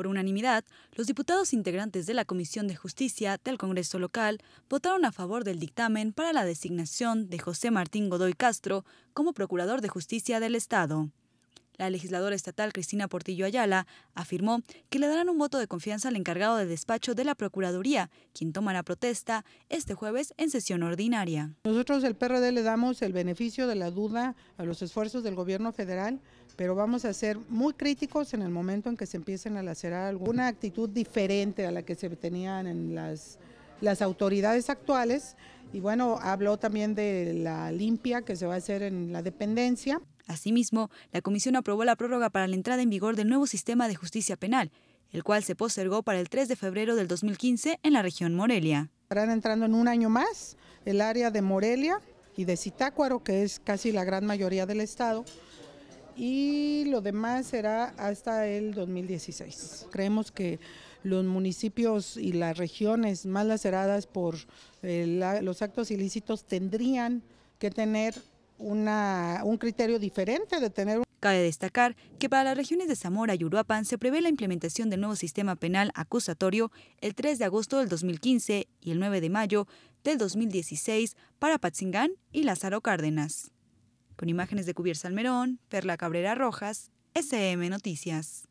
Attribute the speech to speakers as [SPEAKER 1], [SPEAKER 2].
[SPEAKER 1] Por unanimidad, los diputados integrantes de la Comisión de Justicia del Congreso local votaron a favor del dictamen para la designación de José Martín Godoy Castro como Procurador de Justicia del Estado. La legisladora estatal Cristina Portillo Ayala afirmó que le darán un voto de confianza al encargado de despacho de la Procuraduría, quien tomará protesta este jueves en sesión ordinaria.
[SPEAKER 2] Nosotros el PRD le damos el beneficio de la duda a los esfuerzos del gobierno federal, pero vamos a ser muy críticos en el momento en que se empiecen a lacerar alguna actitud diferente a la que se tenían en las las autoridades actuales y bueno, habló también de la limpia que se va a hacer en la dependencia.
[SPEAKER 1] Asimismo, la Comisión aprobó la prórroga para la entrada en vigor del nuevo sistema de justicia penal, el cual se postergó para el 3 de febrero del 2015 en la región Morelia.
[SPEAKER 2] Estarán entrando en un año más el área de Morelia y de Citácuaro, que es casi la gran mayoría del estado, y lo demás será hasta el 2016. Creemos que los municipios y las regiones más laceradas por eh, los actos ilícitos tendrían que tener un criterio diferente de tener Cabe destacar que para las regiones de Zamora
[SPEAKER 1] y Uruapan se prevé la implementación del nuevo sistema penal acusatorio el 3 de agosto del 2015 y el 9 de mayo del 2016 para Patzingán y Lázaro Cárdenas. Con imágenes de Cubier Salmerón, Perla Cabrera Rojas, SM Noticias.